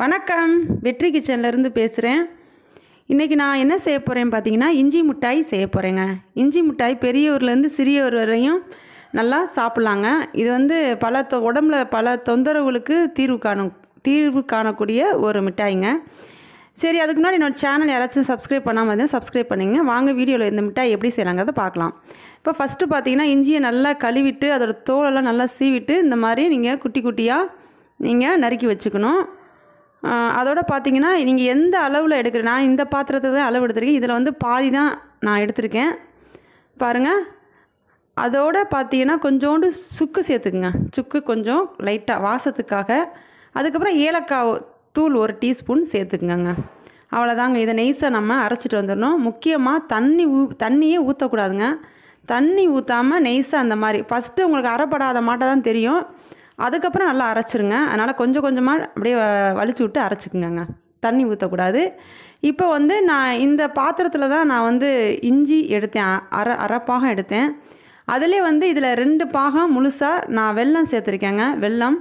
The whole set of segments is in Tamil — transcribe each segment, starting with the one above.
வணக்கம் வெற்றி கிச்சன்லேருந்து பேசுகிறேன் இன்றைக்கி நான் என்ன செய்ய போகிறேன்னு பார்த்தீங்கன்னா இஞ்சி மிட்டாய் செய்ய போகிறேங்க இஞ்சி மிட்டாய் பெரியவர்லேருந்து சிறியவர் வரையும் நல்லா சாப்பிட்லாங்க இது வந்து பல தொ உடம்புல பல தொந்தரவுகளுக்கு தீர்வு காண தீர்வு காணக்கூடிய ஒரு மிட்டாய்ங்க சரி அதுக்கு முன்னாடி என்னோடய சேனல் யாராச்சும் சப்ஸ்கிரைப் பண்ணாமல் இருந்தால் சப்ஸ்கிரைப் பண்ணிங்க வாங்க வீடியோவில் இந்த மிட்டாய் எப்படி செய்யலாங்கிறத பார்க்கலாம் இப்போ ஃபஸ்ட்டு பார்த்தீங்கன்னா இஞ்சியை நல்லா கழுவிட்டு அதோடய தோலெல்லாம் நல்லா சீவிட்டு இந்த மாதிரி நீங்கள் குட்டி குட்டியாக நீங்கள் நறுக்கி வச்சுக்கணும் அதோட பார்த்தீங்கன்னா நீங்கள் எந்த அளவில் எடுக்கிற நான் இந்த பாத்திரத்தை தான் அளவு எடுத்திருக்கேன் இதில் வந்து பாதி தான் நான் எடுத்திருக்கேன் பாருங்கள் அதோட பார்த்தீங்கன்னா கொஞ்சோண்டு சுக்கு சேர்த்துக்குங்க சுக்கு கொஞ்சம் லைட்டாக வாசத்துக்காக அதுக்கப்புறம் ஏலக்காய் தூள் ஒரு டீஸ்பூன் சேர்த்துக்குங்க அவ்வளோதாங்க இதை நெய்ஸாக நம்ம அரைச்சிட்டு வந்துடணும் முக்கியமாக தண்ணி ஊ தண்ணியே ஊற்றக்கூடாதுங்க தண்ணி ஊற்றாமல் நெய்ஸாக அந்த மாதிரி ஃபஸ்ட்டு உங்களுக்கு அரைப்படாத மாட்டை தான் தெரியும் அதுக்கப்புறம் நல்லா அரைச்சிருங்க அதனால் கொஞ்சம் கொஞ்சமாக அப்படியே வலிச்சு விட்டு அரைச்சிக்குங்க தண்ணி ஊற்றக்கூடாது இப்போ வந்து நான் இந்த பாத்திரத்தில் தான் நான் வந்து இஞ்சி எடுத்தேன் அரை அரை பாகம் எடுத்தேன் அதிலே வந்து இதில் ரெண்டு பாகம் முழுசாக நான் வெல்லம் சேர்த்துருக்கேங்க வெல்லம்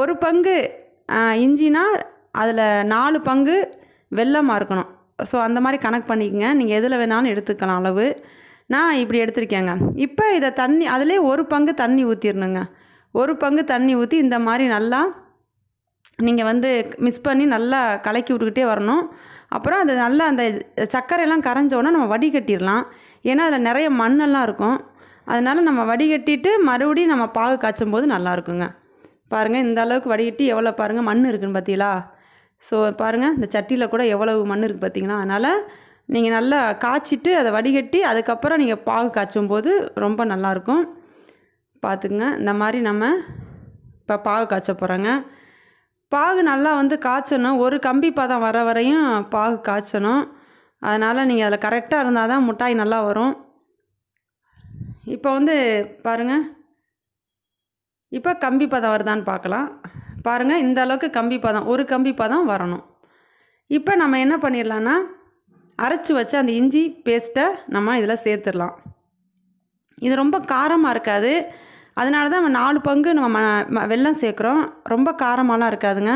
ஒரு பங்கு இஞ்சினா அதில் நாலு பங்கு வெள்ளமாக இருக்கணும் ஸோ அந்த மாதிரி கணக்கு பண்ணிக்கங்க நீங்கள் எதில் வேணாலும் எடுத்துக்கலாம் அளவு நான் இப்படி எடுத்திருக்கேங்க இப்போ இதை தண்ணி அதிலே ஒரு பங்கு தண்ணி ஊற்றிடணுங்க ஒரு பங்கு தண்ணி ஊற்றி இந்த மாதிரி நல்லா நீங்கள் வந்து மிஸ் பண்ணி நல்லா கலக்கி விட்டுக்கிட்டே வரணும் அப்புறம் அது நல்லா அந்த சர்க்கரையெல்லாம் கரைஞ்சோன்னா நம்ம வடிகட்டிடலாம் ஏன்னா அதில் நிறைய மண்ணெல்லாம் இருக்கும் அதனால் நம்ம வடிகட்டிட்டு மறுபடியும் நம்ம பாகு காய்ச்சும் போது நல்லாயிருக்குங்க பாருங்கள் இந்த அளவுக்கு வடிகட்டி எவ்வளோ பாருங்கள் மண் இருக்குன்னு பார்த்தீங்களா ஸோ பாருங்கள் இந்த சட்டியில் கூட எவ்வளவு மண் இருக்குது பார்த்தீங்கன்னா அதனால் நீங்கள் நல்லா காய்ச்சிட்டு அதை வடிகட்டி அதுக்கப்புறம் நீங்கள் பாகு காய்ச்சும் போது ரொம்ப நல்லாயிருக்கும் பார்த்துக்குங்க இந்த மாதிரி நம்ம இப்போ பாகு காய்ச்ச போகிறோங்க பாகு நல்லா வந்து காய்ச்சணும் ஒரு கம்பி பதம் வர வரையும் பாகு காய்ச்சணும் அதனால் நீங்கள் அதில் கரெக்டாக இருந்தால் தான் மிட்டாய் நல்லா வரும் இப்போ வந்து பாருங்கள் இப்போ கம்பி பதம் வருதான்னு பார்க்கலாம் பாருங்கள் இந்த அளவுக்கு கம்பி பதம் ஒரு கம்பி பதம் வரணும் இப்போ நம்ம என்ன பண்ணிடலான்னா அரைச்சி வச்சு அந்த இஞ்சி பேஸ்ட்டை நம்ம இதில் சேர்த்துடலாம் இது ரொம்ப காரமாக இருக்காது அதனால தான் நம்ம நாலு பங்கு நம்ம வெள்ளம் சேர்க்குறோம் ரொம்ப காரமாலாம் இருக்காதுங்க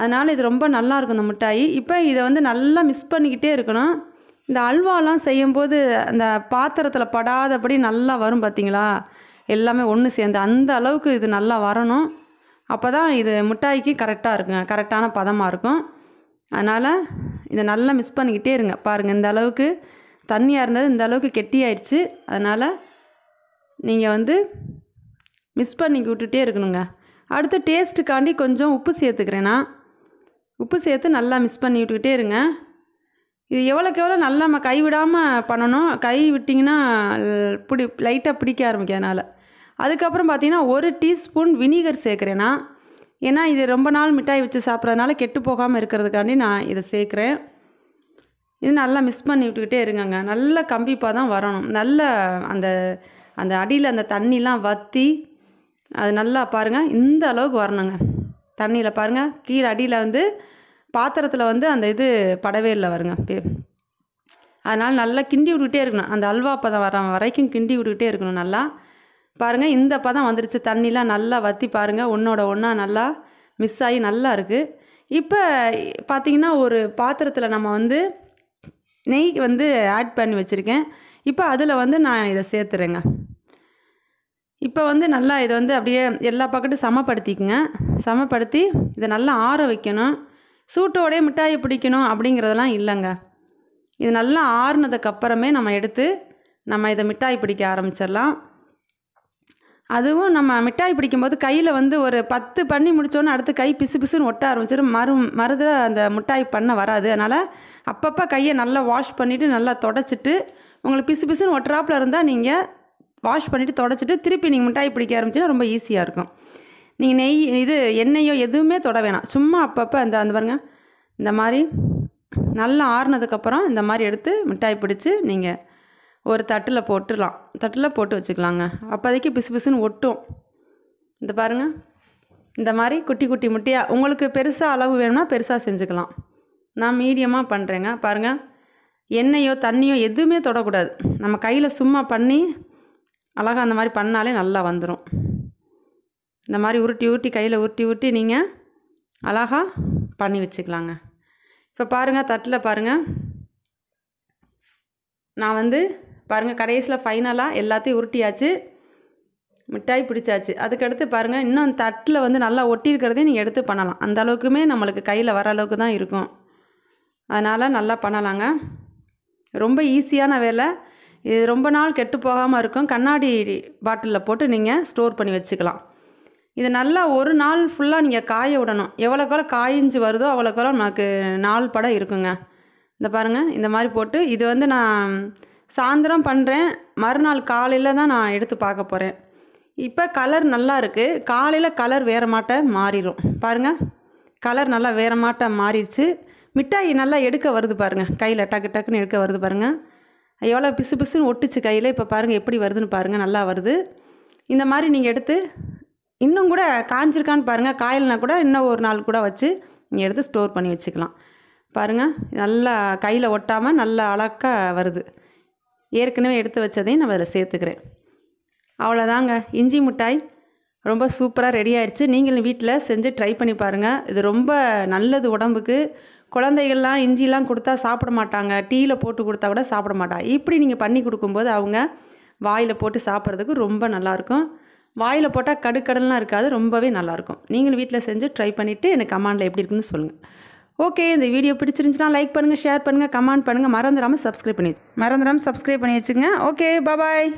அதனால் இது ரொம்ப நல்லாயிருக்கும் இந்த மிட்டாய் இப்போ இதை வந்து நல்லா மிக்ஸ் பண்ணிக்கிட்டே இருக்கணும் இந்த அல்வாலாம் செய்யும்போது அந்த பாத்திரத்தில் படாதபடி நல்லா வரும் பார்த்தீங்களா எல்லாமே ஒன்று சேர்ந்து அந்த அளவுக்கு இது நல்லா வரணும் அப்போ தான் இது மிட்டாய்க்கு கரெக்டாக இருக்குங்க கரெக்டான பதமாக இருக்கும் அதனால் இதை நல்லா மிஸ் பண்ணிக்கிட்டே இருங்க பாருங்கள் இந்த அளவுக்கு தண்ணியாக இருந்தது இந்த அளவுக்கு கெட்டியாயிடுச்சு அதனால் நீங்கள் வந்து மிஸ் பண்ணி விட்டுட்டே இருக்கணுங்க அடுத்து டேஸ்ட்டுக்காண்டி கொஞ்சம் உப்பு சேர்த்துக்கிறேன்னா உப்பு சேர்த்து நல்லா மிஸ் பண்ணி விட்டுக்கிட்டே இருங்க இது எவ்வளோக்கு எவ்வளோ நல்லா நம்ம கை விடாமல் பண்ணணும் கை விட்டிங்கன்னா பிடி லைட்டாக பிடிக்க அதனால் அதுக்கப்புறம் பார்த்திங்கன்னா ஒரு டீஸ்பூன் வினிகர் சேர்க்குறேன்னா ஏன்னா இது ரொம்ப நாள் மிட்டாய் வச்சு சாப்பிட்றதுனால கெட்டு போகாமல் இருக்கிறதுக்காண்டி நான் இதை சேர்க்குறேன் இது நல்லா மிஸ் பண்ணி விட்டுக்கிட்டே இருங்கங்க நல்லா கம்பிப்பாக தான் வரணும் நல்ல அந்த அந்த அடியில் அந்த தண்ணிலாம் வற்றி அது நல்லா பாருங்கள் இந்த அளவுக்கு வரணுங்க தண்ணியில் பாருங்கள் கீழே அடியில் வந்து பாத்திரத்தில் வந்து அந்த இது படவே இல்லை வருங்க அதனால் நல்லா கிண்டி விட்டுக்கிட்டே இருக்கணும் அந்த அல்வா பதம் வர வரைக்கும் கிண்டி விட்டுக்கிட்டே இருக்கணும் நல்லா பாருங்கள் இந்த பதம் வந்துருச்சு தண்ணிலாம் நல்லா வற்றி பாருங்கள் ஒன்றோட ஒன்றா நல்லா மிஸ் ஆகி நல்லா இருக்குது இப்போ பார்த்திங்கன்னா ஒரு பாத்திரத்தில் நம்ம வந்து நெய் வந்து ஆட் பண்ணி வச்சுருக்கேன் இப்போ அதில் வந்து நான் இதை சேர்த்துறேங்க இப்போ வந்து நல்லா இதை வந்து அப்படியே எல்லா பக்கட்டும் சமப்படுத்திக்குங்க சமப்படுத்தி இதை நல்லா ஆற வைக்கணும் சூட்டோடே மிட்டாயை பிடிக்கணும் அப்படிங்கிறதெல்லாம் இல்லைங்க இது நல்லா ஆறுனதுக்கப்புறமே நம்ம எடுத்து நம்ம இதை மிட்டாய் பிடிக்க ஆரம்பிச்சிடலாம் அதுவும் நம்ம மிட்டாய் பிடிக்கும்போது கையில் வந்து ஒரு பத்து பண்ணி முடித்தோன்னே அடுத்து கை பிசு பிசுன்னு ஒட்ட ஆரம்பிச்சிடும் மறு மருத அந்த மிட்டாய் பண்ண வராது அதனால் அப்பப்போ கையை நல்லா வாஷ் பண்ணிவிட்டு நல்லா தொடச்சிட்டு உங்களுக்கு பிசு பிசுன்னு ஒட்டுறாப்பில் இருந்தால் நீங்கள் வாஷ் பண்ணிவிட்டு தொடச்சிட்டு திருப்பி நீங்கள் மிட்டாய் பிடிக்க ஆரம்பிச்சுன்னா ரொம்ப ஈஸியாக இருக்கும் நீங்கள் நெய் இது எண்ணெயோ எதுவுமே தொட வேணாம் சும்மா அப்பப்போ அந்த அந்த பாருங்கள் இந்த மாதிரி நல்லா ஆறுனதுக்கப்புறம் இந்த மாதிரி எடுத்து மிட்டாய் பிடிச்சி நீங்கள் ஒரு தட்டில் போட்டுடலாம் தட்டில் போட்டு வச்சுக்கலாங்க அப்போதைக்கு பிசு பிசுன்னு ஒட்டும் இந்த பாருங்கள் இந்த மாதிரி குட்டி குட்டி முட்டியாக உங்களுக்கு பெருசாக அளவு வேணும்னா பெருசாக செஞ்சுக்கலாம் நான் மீடியமாக பண்ணுறேங்க பாருங்கள் எண்ணெயோ தண்ணியோ எதுவுமே தொடக்கூடாது நம்ம கையில் சும்மா பண்ணி அழகாக அந்த மாதிரி பண்ணாலே நல்லா வந்துடும் இந்த மாதிரி உருட்டி உருட்டி கையில் உருட்டி உருட்டி நீங்கள் அழகாக பண்ணி வச்சுக்கலாங்க இப்போ பாருங்கள் தட்டில் பாருங்கள் நான் வந்து பாருங்கள் கடைசியில் ஃபைனலாக எல்லாத்தையும் உருட்டியாச்சு மிட்டாய் பிடிச்சாச்சு அதுக்கடுத்து பாருங்கள் இன்னும் தட்டில் வந்து நல்லா ஒட்டியிருக்கிறதையும் நீங்கள் எடுத்து பண்ணலாம் அந்த அளவுக்குமே நம்மளுக்கு கையில் வர அளவுக்கு தான் இருக்கும் அதனால் நல்லா பண்ணலாங்க ரொம்ப ஈஸியான வேலை இது ரொம்ப நாள் கெட்டு போகாமல் இருக்கும் கண்ணாடி பாட்டிலில் போட்டு நீங்கள் ஸ்டோர் பண்ணி வச்சுக்கலாம் இது நல்லா ஒரு நாள் ஃபுல்லாக நீங்கள் காய விடணும் எவ்வளோக்கெல்லாம் காயிஞ்சு வருதோ அவ்வளோக்கெல்லாம் நமக்கு நாள் படம் இருக்குங்க இந்த பாருங்கள் இந்த மாதிரி போட்டு இது வந்து நான் சாயந்தரம் பண்ணுறேன் மறுநாள் காலையில் தான் நான் எடுத்து பார்க்க போகிறேன் இப்போ கலர் நல்லா இருக்குது காலையில் கலர் வேறு மாட்ட மாறிடும் பாருங்கள் கலர் நல்லா வேறு மாட்ட மாறிடுச்சு மிட்டாய் நல்லா எடுக்க வருது பாருங்கள் கையில் டக்கு டக்குன்னு எடுக்க வருது பாருங்கள் எவ்வளோ பிசு பிசுன்னு ஒட்டுச்சு கையில் இப்போ பாருங்கள் எப்படி வருதுன்னு பாருங்கள் நல்லா வருது இந்த மாதிரி நீங்கள் எடுத்து இன்னும் கூட காஞ்சிருக்கான்னு பாருங்கள் காயில்னா கூட இன்னும் ஒரு நாள் கூட வச்சு நீங்கள் எடுத்து ஸ்டோர் பண்ணி வச்சுக்கலாம் பாருங்கள் நல்லா கையில் ஒட்டாமல் நல்லா அழக்காக வருது ஏற்கனவே எடுத்து வச்சதையும் நம்ம அதில் சேர்த்துக்கிறேன் அவ்வளோதாங்க இஞ்சி மிட்டாய் ரொம்ப சூப்பராக ரெடி ஆயிடுச்சு நீங்களும் வீட்டில் செஞ்சு ட்ரை பண்ணி பாருங்கள் இது ரொம்ப நல்லது உடம்புக்கு குழந்தைகள்லாம் இஞ்சிலாம் கொடுத்தா சாப்பிட மாட்டாங்க டீயில் போட்டு கொடுத்தா கூட சாப்பிட மாட்டாங்க இப்படி நீங்கள் பண்ணி கொடுக்கும்போது அவங்க வாயில் போட்டு சாப்பிட்றதுக்கு ரொம்ப நல்லாயிருக்கும் வாயில் போட்டால் கடுக்கடலாம் இருக்காது ரொம்பவே நல்லாயிருக்கும் நீங்களும் வீட்டில் செஞ்சு ட்ரை பண்ணிவிட்டு எனக்கு கமாண்டில் எப்படி இருக்குன்னு சொல்லுங்கள் ஓகே இந்த வீடியோ பிடிச்சிருந்துச்சுனா லைக் பண்ணுங்கள் ஷேர் பண்ணுங்கள் கமெண்ட் பண்ணுங்கள் மறந்துடாமல் சப்ஸ்கிரைப் பண்ணி மறந்துடாமல் சப்ஸ்கிரைப் பண்ணி வச்சுங்க ஓகே பாபாய்